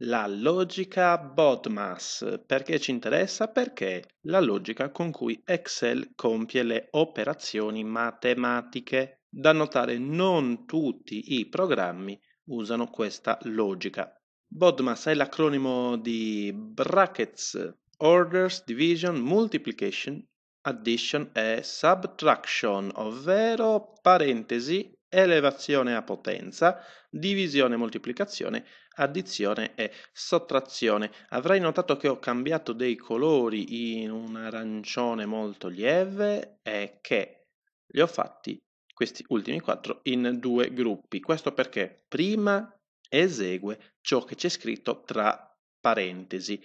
La logica BODMAS perché ci interessa? Perché la logica con cui Excel compie le operazioni matematiche. Da notare non tutti i programmi usano questa logica. BODMAS è l'acronimo di brackets, orders, division, multiplication, addition e subtraction, ovvero parentesi, elevazione a potenza, divisione, moltiplicazione, addizione e sottrazione. Avrai notato che ho cambiato dei colori in un arancione molto lieve e che li ho fatti questi ultimi quattro in due gruppi. Questo perché prima esegue ciò che c'è scritto tra parentesi,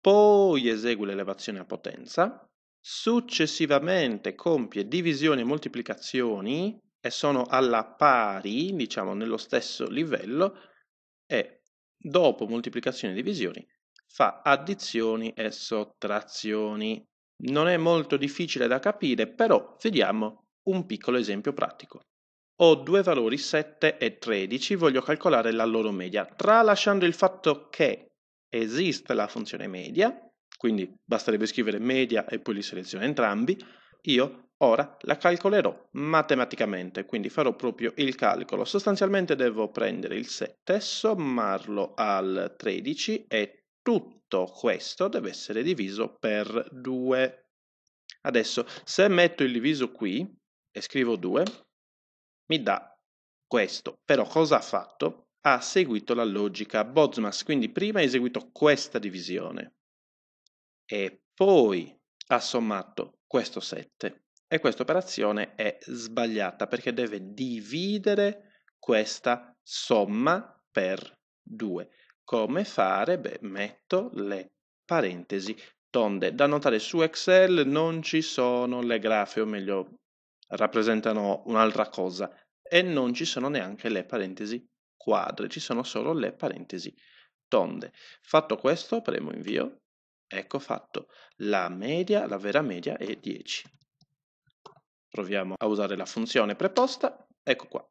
poi esegue l'elevazione a potenza, successivamente compie divisioni e moltiplicazioni e sono alla pari, diciamo nello stesso livello, e dopo moltiplicazione e divisioni fa addizioni e sottrazioni. Non è molto difficile da capire, però vediamo un piccolo esempio pratico. Ho due valori 7 e 13, voglio calcolare la loro media, tralasciando il fatto che esiste la funzione media, quindi basterebbe scrivere media e poi li seleziono entrambi, io Ora la calcolerò matematicamente, quindi farò proprio il calcolo. Sostanzialmente devo prendere il 7, sommarlo al 13 e tutto questo deve essere diviso per 2. Adesso se metto il diviso qui e scrivo 2, mi dà questo. Però cosa ha fatto? Ha seguito la logica Bozmas, quindi prima ha eseguito questa divisione e poi ha sommato questo 7 e questa operazione è sbagliata perché deve dividere questa somma per 2. Come fare? Beh, metto le parentesi tonde. Da notare su Excel non ci sono le grafe, o meglio, rappresentano un'altra cosa e non ci sono neanche le parentesi quadre, ci sono solo le parentesi tonde. Fatto questo, premo invio. Ecco fatto. La media, la vera media è 10. Proviamo a usare la funzione preposta, ecco qua.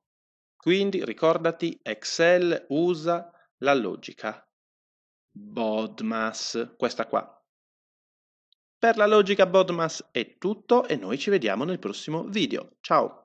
Quindi ricordati, Excel usa la logica BODMAS, questa qua. Per la logica BODMAS è tutto e noi ci vediamo nel prossimo video. Ciao!